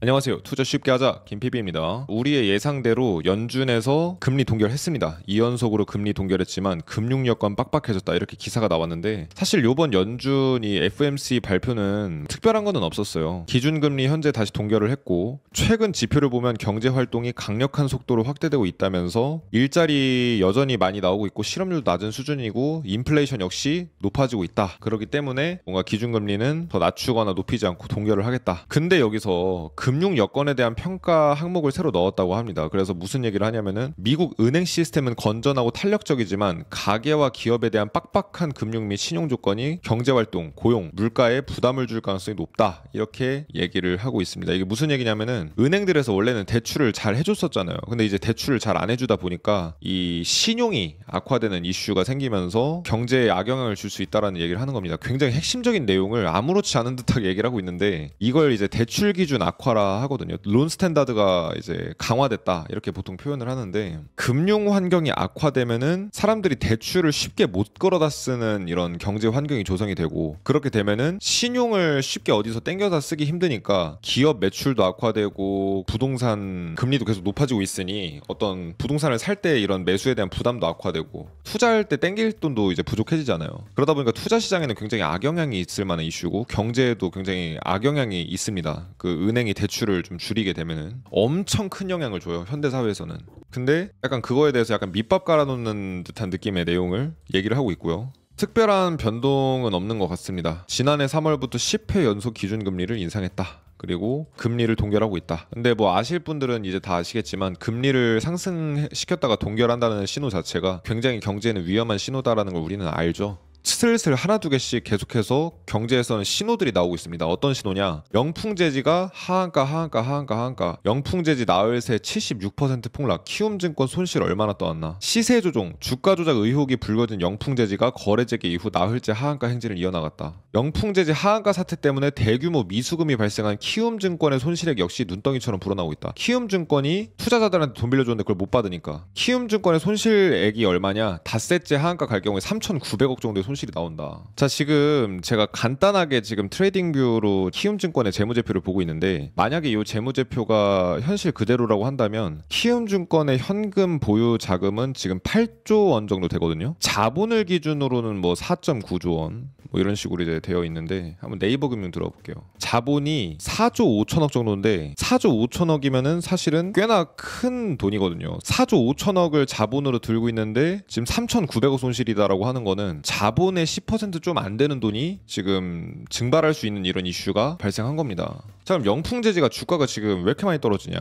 안녕하세요. 투자 쉽게 하자 김PB입니다. 우리의 예상대로 연준에서 금리 동결했습니다. 2연속으로 금리 동결했지만 금융 여건 빡빡해졌다 이렇게 기사가 나왔는데 사실 요번 연준이 FMC 발표는 특별한 건 없었어요. 기준금리 현재 다시 동결을 했고 최근 지표를 보면 경제 활동이 강력한 속도로 확대되고 있다면서 일자리 여전히 많이 나오고 있고 실업률도 낮은 수준이고 인플레이션 역시 높아지고 있다. 그렇기 때문에 뭔가 기준금리는 더 낮추거나 높이지 않고 동결을 하겠다. 근데 여기서 그 금융 여건에 대한 평가 항목을 새로 넣었다고 합니다. 그래서 무슨 얘기를 하냐면은 미국 은행 시스템은 건전하고 탄력적이지만 가계와 기업에 대한 빡빡한 금융 및 신용 조건이 경제 활동, 고용, 물가에 부담을 줄 가능성이 높다. 이렇게 얘기를 하고 있습니다. 이게 무슨 얘기냐면은 은행들에서 원래는 대출을 잘 해줬었잖아요. 근데 이제 대출을 잘 안 해주다 보니까 이 신용이 악화되는 이슈가 생기면서 경제에 악영향을 줄 수 있다라는 얘기를 하는 겁니다. 굉장히 핵심적인 내용을 아무렇지 않은 듯하게 얘기를 하고 있는데 이걸 이제 대출 기준 악화라 우리라 하거든요. 론 스탠다드가 이제 강화됐다 이렇게 보통 표현을 하는데 금융 환경이 악화되면은 사람들이 대출을 쉽게 못 끌어다 쓰는 이런 경제 환경이 조성이 되고 그렇게 되면은 신용을 쉽게 어디서 땡겨다 쓰기 힘드니까 기업 매출도 악화되고 부동산 금리도 계속 높아지고 있으니 어떤 부동산을 살 때 이런 매수에 대한 부담도 악화되고 투자할 때 땡길 돈도 이제 부족해지잖아요. 그러다 보니까 투자 시장에는 굉장히 악영향이 있을 만한 이슈고 경제에도 굉장히 악영향이 있습니다. 그 은행이 대 대출을 좀 줄이게 되면은 엄청 큰 영향을 줘요 현대 사회에서는. 근데 약간 그거에 대해서 약간 밑밥 깔아놓는 듯한 느낌의 내용을 얘기를 하고 있고요. 특별한 변동은 없는 것 같습니다. 지난해 3월부터 10회 연속 기준금리를 인상했다. 그리고 금리를 동결하고 있다. 근데 뭐 아실 분들은 이제 다 아시겠지만 금리를 상승시켰다가 동결한다는 신호 자체가 굉장히 경제에는 위험한 신호다라는 걸 우리는 알죠. 슬슬 하나 두 개씩 계속해서 경제에서는 신호들이 나오고 있습니다. 어떤 신호냐? 영풍제지가 하한가 하한가 하한가 하한가 영풍제지 나흘새 76% 폭락 키움증권 손실 얼마나 떠났나 시세 조종 주가 조작 의혹이 불거진 영풍제지가 거래 재개 이후 나흘째 하한가 행진을 이어나갔다. 영풍제지 하한가 사태 때문에 대규모 미수금이 발생한 키움증권의 손실액 역시 눈덩이처럼 불어나고 있다. 키움증권이 투자자들한테 돈 빌려줬는데 그걸 못 받으니까 키움증권의 손실액이 얼마냐? 닷새째 하한가 갈 경우에 3,900억 정도의 손실이 나온다. 자, 지금 제가 간단하게 지금 트레이딩뷰로 키움증권의 재무제표를 보고 있는데 만약에 이 재무제표가 현실 그대로라고 한다면 키움증권의 현금 보유 자금은 지금 8조 원 정도 되거든요. 자본을 기준으로는 뭐 4.9조 원, 뭐 이런 식으로 이제 되어 있는데 한번 네이버 금융 들어볼게요. 자본이 4조 5천억 정도인데 4조 5천억이면은 사실은 꽤나 큰 돈이거든요. 4조 5천억을 자본으로 들고 있는데 지금 3,900억 손실이다라고 하는 거는 자본 자본의 10%좀 안 되는 돈이 지금 증발할 수 있는 이런 이슈가 발생한 겁니다. 자 그럼 영풍제지가 주가가 지금 왜 이렇게 많이 떨어지냐?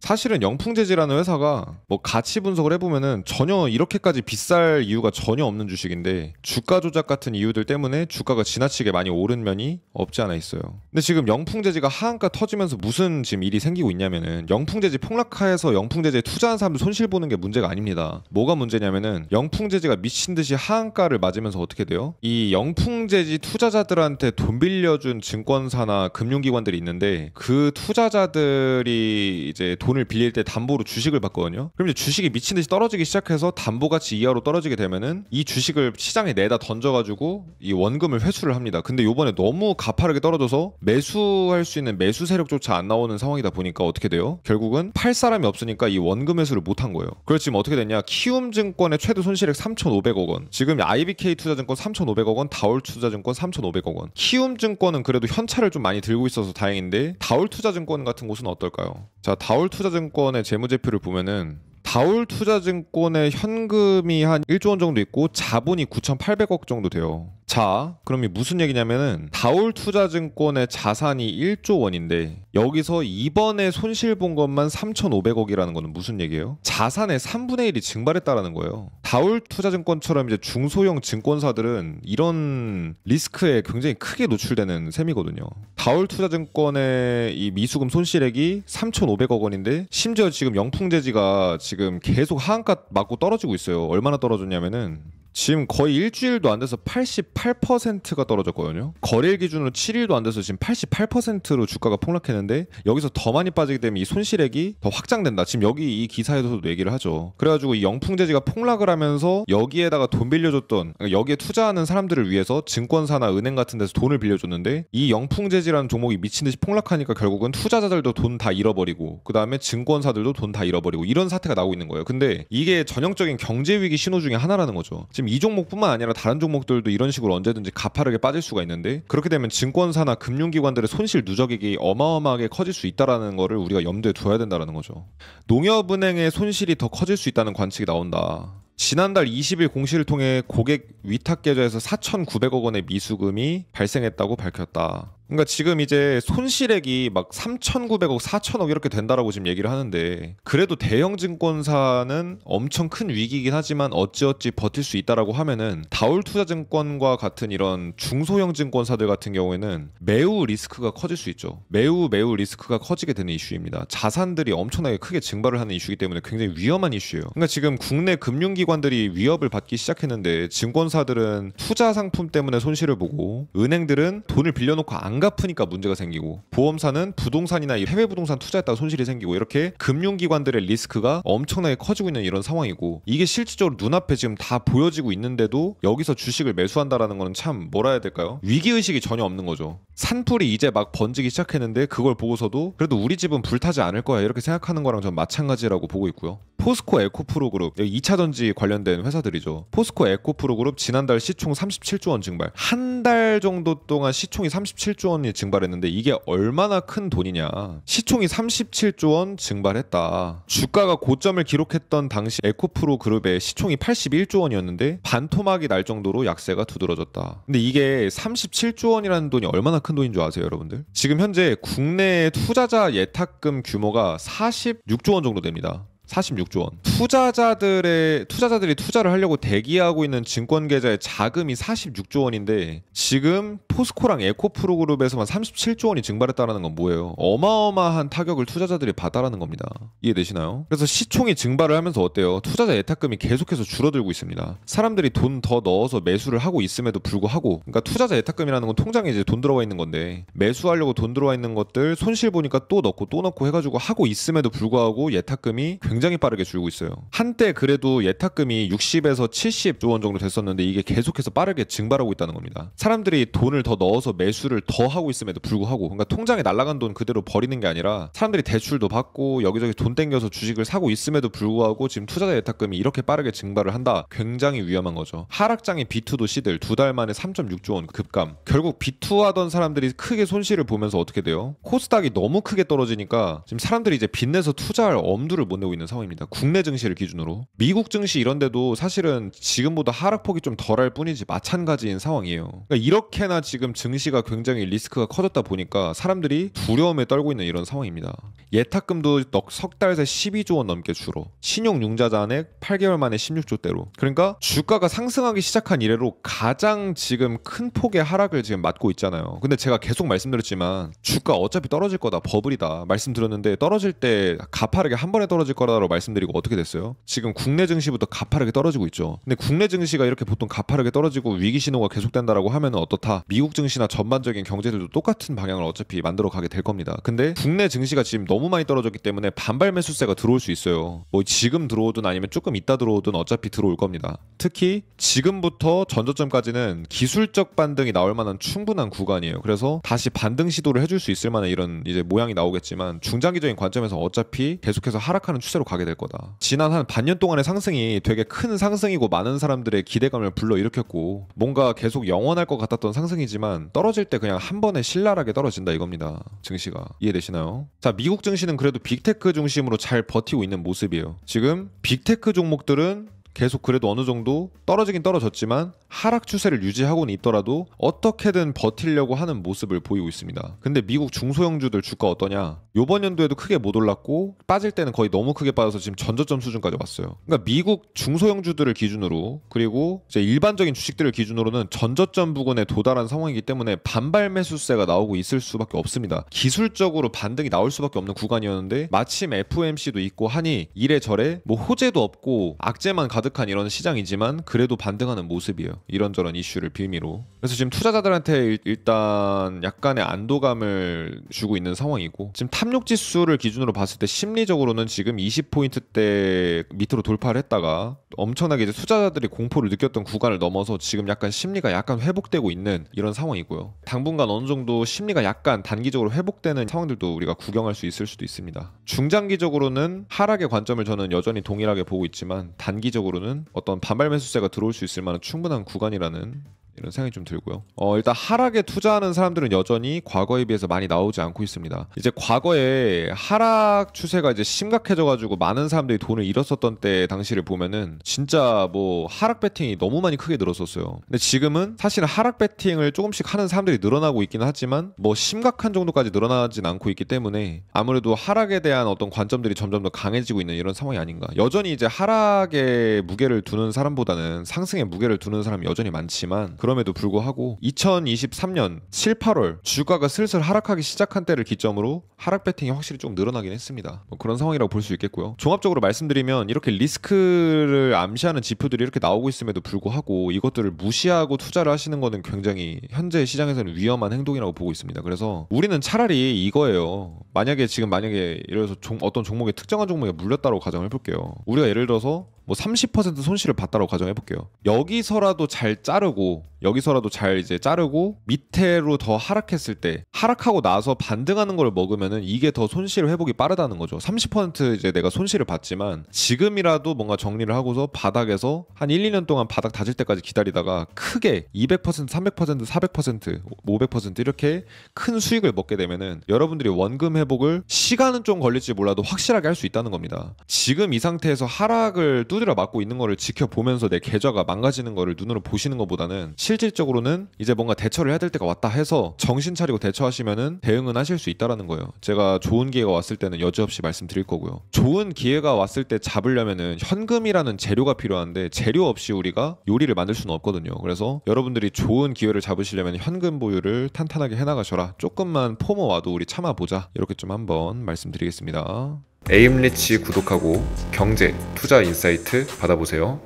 사실은 영풍재지라는 회사가 뭐 가치 분석을 해보면은 전혀 이렇게까지 비쌀 이유가 전혀 없는 주식인데 주가 조작 같은 이유들 때문에 주가가 지나치게 많이 오른 면이 없지 않아 있어요. 근데 지금 영풍재지가 하한가 터지면서 무슨 지금 일이 생기고 있냐면은 영풍재지 폭락하에서 영풍재지에 투자한 사람들 손실 보는 게 문제가 아닙니다. 뭐가 문제냐면은 영풍재지가 미친 듯이 하한가를 맞으면서 어떻게 돼요? 이 영풍재지 투자자들한테 돈 빌려준 증권사나 금융기관들이 있는데 그 투자자들이 이제 돈 돈을 빌릴 때 담보로 주식을 받거든요. 그럼 이제 주식이 미친 듯이 떨어지기 시작해서 담보 가치 이하로 떨어지게 되면은 이 주식을 시장에 내다 던져가지고 이 원금을 회수를 합니다. 근데 요번에 너무 가파르게 떨어져서 매수할 수 있는 매수 세력조차 안 나오는 상황이다 보니까 어떻게 돼요? 결국은 팔 사람이 없으니까 이 원금 회수를 못한 거예요. 그래 지금 어떻게 됐냐? 키움증권의 최대 손실액 3,500억 원. 지금 IBK 투자증권 3,500억 원, 다올 투자증권 3,500억 원. 키움증권은 그래도 현찰을 좀 많이 들고 있어서 다행인데 다올 투자증권 같은 곳은 어떨까요? 자, 다올 투 투자증권의 재무제표를 보면은 다울 투자증권의 현금이 한 1조 원 정도 있고 자본이 9,800억 정도 돼요. 자, 그럼 이 무슨 얘기냐면은 다울 투자증권의 자산이 1조 원인데 여기서 이번에 손실 본 것만 3,500억이라는 거는 무슨 얘기예요? 자산의 3분의 1이 증발했다라는 거예요. 다울 투자증권처럼 이제 중소형 증권사들은 이런 리스크에 굉장히 크게 노출되는 셈이거든요. 다울 투자증권의 이 미수금 손실액이 3,500억 원인데 심지어 지금 영풍재지가 지금 계속 하한가 맞고 떨어지고 있어요. 얼마나 떨어졌냐면은 지금 거의 일주일도 안 돼서 88%가 떨어졌거든요. 거래일 기준으로 7일도 안 돼서 지금 88%로 주가가 폭락했는데 여기서 더 많이 빠지게 되면 이 손실액이 더 확장된다. 지금 여기 이 기사에서도 얘기를 하죠. 그래가지고 이 영풍제지가 폭락을 하면서 여기에다가 돈 빌려줬던 그러니까 여기에 투자하는 사람들을 위해서 증권사나 은행 같은 데서 돈을 빌려줬는데 이 영풍제지라는 종목이 미친 듯이 폭락하니까 결국은 투자자들도 돈 다 잃어버리고 그 다음에 증권사들도 돈 다 잃어버리고 이런 사태가 나오고 있는 거예요. 근데 이게 전형적인 경제 위기 신호 중에 하나라는 거죠. 지금 이 종목뿐만 아니라 다른 종목들도 이런 식으로 언제든지 가파르게 빠질 수가 있는데 그렇게 되면 증권사나 금융기관들의 손실 누적액이 어마어마하게 커질 수 있다라는 거를 우리가 염두에 둬야 된다는 거죠. 농협은행의 손실이 더 커질 수 있다는 관측이 나온다. 지난달 20일 공시를 통해 고객 위탁 계좌에서 4,900억 원의 미수금이 발생했다고 밝혔다. 그러니까 지금 이제 손실액이 막 3,900억, 4,000억 이렇게 된다라고 지금 얘기를 하는데 그래도 대형 증권사는 엄청 큰 위기이긴 하지만 어찌어찌 버틸 수 있다라고 하면은 다울 투자증권과 같은 이런 중소형 증권사들 같은 경우에는 매우 리스크가 커질 수 있죠. 매우 매우 리스크가 커지게 되는 이슈입니다. 자산들이 엄청나게 크게 증발을 하는 이슈이기 때문에 굉장히 위험한 이슈예요. 그러니까 지금 국내 금융기관들이 위협을 받기 시작했는데 증권사들은 투자 상품 때문에 손실을 보고 은행들은 돈을 빌려놓고 안안 갚으니까 문제가 생기고 보험사는 부동산이나 해외 부동산 투자했다가 손실이 생기고 이렇게 금융기관들의 리스크가 엄청나게 커지고 있는 이런 상황이고 이게 실질적으로 눈앞에 지금 다 보여지고 있는데도 여기서 주식을 매수한다라는 거는 참 뭐라 해야 될까요? 위기 의식이 전혀 없는 거죠. 산불이 이제 막 번지기 시작했는데 그걸 보고서도 그래도 우리 집은 불타지 않을 거야 이렇게 생각하는 거랑 전 마찬가지라고 보고 있고요. 포스코 에코프로 그룹 여기 2차 전지 관련된 회사들이죠. 포스코 에코프로 그룹 지난달 시총 37조 원 증발. 한 달 정도 동안 시총이 37조 원이 증발했는데 이게 얼마나 큰 돈이냐. 시총이 37조 원 증발했다. 주가가 고점을 기록했던 당시 에코프로 그룹의 시총이 81조 원이었는데 반토막이 날 정도로 약세가 두드러졌다. 근데 이게 37조 원이라는 돈이 얼마나 큰 돈인 줄 아세요, 여러분들? 지금 현재 국내 투자자 예탁금 규모가 46조 원 정도 됩니다. 46조 원. 투자자들의 투자자들이 투자를 하려고 대기하고 있는 증권 계좌의 자금이 46조 원인데 지금 포스코랑 에코프로 그룹에서만 37조 원이 증발했다라는 건 뭐예요? 어마어마한 타격을 투자자들이 받아라는 겁니다. 이해되시나요? 그래서 시총이 증발을 하면서 어때요? 투자자 예탁금이 계속해서 줄어들고 있습니다. 사람들이 돈 더 넣어서 매수를 하고 있음에도 불구하고 그러니까 투자자 예탁금이라는 건 통장에 이제 돈 들어와 있는 건데 매수하려고 돈 들어와 있는 것들 손실 보니까 또 넣고 또 넣고 해가지고 하고 있음에도 불구하고 예탁금이 굉장히 굉장히 빠르게 줄고 있어요. 한때 그래도 예탁금이 60에서 70조 원 정도 됐었는데 이게 계속해서 빠르게 증발하고 있다는 겁니다. 사람들이 돈을 더 넣어서 매수를 더 하고 있음에도 불구하고 그러니까 통장에 날라간 돈 그대로 버리는 게 아니라 사람들이 대출도 받고 여기저기 돈 땡겨서 주식을 사고 있음에도 불구하고 지금 투자자 예탁금이 이렇게 빠르게 증발을 한다. 굉장히 위험한 거죠. 하락장인 B2도 시들 두 달 만에 3.6조 원 급감. 결국 B2 하던 사람들이 크게 손실을 보면서 어떻게 돼요? 코스닥이 너무 크게 떨어지니까 지금 사람들이 이제 빚내서 투자할 엄두를 못 내고 있는 상황입니다. 국내 증시를 기준으로 미국 증시 이런 데도 사실은 지금보다 하락폭이 좀 덜할 뿐이지 마찬가지인 상황이에요. 그러니까 이렇게나 지금 증시가 굉장히 리스크가 커졌다 보니까 사람들이 두려움에 떨고 있는 이런 상황입니다. 예탁금도 석달 새 12조 원 넘게 줄어 신용융자자 잔액 8개월 만에 16조대로 그러니까 주가가 상승하기 시작한 이래로 가장 지금 큰 폭의 하락을 지금 맞고 있잖아요. 근데 제가 계속 말씀드렸지만 주가 어차피 떨어질 거다 버블이다 말씀드렸는데 떨어질 때 가파르게 한 번에 떨어질 거라 우리나 말씀드리고 어떻게 됐어요? 지금 국내 증시부터 가파르게 떨어지고 있죠. 근데 국내 증시가 이렇게 보통 가파르게 떨어지고 위기 신호가 계속된다라고 하면 어떻다. 미국 증시나 전반적인 경제들도 똑같은 방향을 어차피 만들어 가게 될 겁니다. 근데 국내 증시가 지금 너무 많이 떨어졌기 때문에 반발 매수세가 들어올 수 있어요. 뭐 지금 들어오든 아니면 조금 있다 들어오든 어차피 들어올 겁니다. 특히 지금부터 전저점까지는 기술적 반등이 나올 만한 충분한 구간이에요. 그래서 다시 반등 시도를 해줄 수 있을 만한 이런 이제 모양이 나오겠지만 중장기적인 관점에서 어차피 계속해서 하락하는 추세로 가게 될 거다. 지난 한 반년 동안의 상승이 되게 큰 상승이고 많은 사람들의 기대감을 불러일으켰고 뭔가 계속 영원할 것 같았던 상승이지만 떨어질 때 그냥 한 번에 신랄하게 떨어진다 이겁니다. 증시가 이해되시나요? 자 미국 증시는 그래도 빅테크 중심으로 잘 버티고 있는 모습이에요. 지금 빅테크 종목들은 계속 그래도 어느 정도 떨어지긴 떨어졌지만 하락 추세를 유지하고는 있더라도 어떻게든 버틸려고 하는 모습을 보이고 있습니다. 근데 미국 중소형주들 주가 어떠냐? 요번 연도에도 크게 못 올랐고 빠질 때는 거의 너무 크게 빠져서 지금 전저점 수준까지 왔어요. 그러니까 미국 중소형주들을 기준으로 그리고 이제 일반적인 주식들을 기준으로는 전저점 부근에 도달한 상황이기 때문에 반발 매수세가 나오고 있을 수밖에 없습니다. 기술적으로 반등이 나올 수밖에 없는 구간이었는데 마침 FOMC도 있고 하니 이래저래 뭐 호재도 없고 악재만 가 가득한 이런 시장이지만 그래도 반등하는 모습이에요. 이런저런 이슈를 빌미로. 그래서 지금 투자자들한테 일단 약간의 안도감을 주고 있는 상황이고 지금 탐욕 지수를 기준으로 봤을 때 심리적으로는 지금 20포인트대 밑으로 돌파를 했다가 엄청나게 이제 투자자들이 공포를 느꼈던 구간을 넘어서 지금 약간 심리가 약간 회복되고 있는 이런 상황이고요. 당분간 어느 정도 심리가 약간 단기적으로 회복되는 상황들도 우리가 구경할 수 있을 수도 있습니다. 중장기적으로는 하락의 관점을 저는 여전히 동일하게 보고 있지만 단기적으로 구조적으로는 어떤 반발 매수세가 들어올 수 있을 만한 충분한 구간이라는 이런 생각이 좀 들고요. 어, 일단 하락에 투자하는 사람들은 여전히 과거에 비해서 많이 나오지 않고 있습니다. 이제 과거에 하락 추세가 이제 심각해져가지고 많은 사람들이 돈을 잃었었던 때 당시를 보면은 진짜 뭐 하락 배팅이 너무 많이 크게 늘었었어요. 근데 지금은 사실 은 하락 배팅을 조금씩 하는 사람들이 늘어나고 있긴 하지만 뭐 심각한 정도까지 늘어나진 않고 있기 때문에 아무래도 하락에 대한 어떤 관점들이 점점 더 강해지고 있는 이런 상황이 아닌가. 여전히 이제 하락에 무게를 두는 사람보다는 상승에 무게를 두는 사람이 여전히 많지만 그런 그럼에도 불구하고 2023년 7, 8월 주가가 슬슬 하락하기 시작한 때를 기점으로 하락 배팅이 확실히 좀 늘어나긴 했습니다. 뭐 그런 상황이라고 볼 수 있겠고요. 종합적으로 말씀드리면 이렇게 리스크를 암시하는 지표들이 이렇게 나오고 있음에도 불구하고 이것들을 무시하고 투자를 하시는 것은 굉장히 현재 시장에서는 위험한 행동이라고 보고 있습니다. 그래서 우리는 차라리 이거예요. 만약에 지금 만약에 예를 들어서 종, 어떤 종목에 특정한 종목에 물렸다고 가정을 해볼게요. 우리가 예를 들어서 뭐30% 손실을 봤다고 가정해 볼게요. 여기서라도 잘 자르고 여기서라도 잘 이제 자르고 밑으로더 하락했을 때 하락하고 나서 반등하는 걸 먹으면은 이게 더 손실 회복이 빠르다는 거죠. 30% 이제 내가 손실을 봤지만 지금이라도 뭔가 정리를 하고서 바닥에서 한 1, 2년 동안 바닥 다질 때까지 기다리다가 크게 200%, 300%, 400%, 500% 이렇게 큰 수익을 먹게 되면은 여러분들이 원금 회복을 시간은 좀 걸릴지 몰라도 확실하게 할 수 있다는 겁니다. 지금 이 상태에서 하락을 뚜 두드려 맞고 있는 거를 지켜보면서 내 계좌가 망가지는 거를 눈으로 보시는 것보다는 실질적으로는 이제 뭔가 대처를 해야 될 때가 왔다 해서 정신 차리고 대처하시면은 대응은 하실 수 있다라는 거예요. 제가 좋은 기회가 왔을 때는 여지없이 말씀드릴 거고요. 좋은 기회가 왔을 때 잡으려면은 현금이라는 재료가 필요한데 재료 없이 우리가 요리를 만들 수는 없거든요. 그래서 여러분들이 좋은 기회를 잡으시려면 현금 보유를 탄탄하게 해나가셔라. 조금만 포모 와도 우리 참아보자. 이렇게 좀 한번 말씀드리겠습니다. 에임리치 구독하고 경제, 투자 인사이트 받아보세요.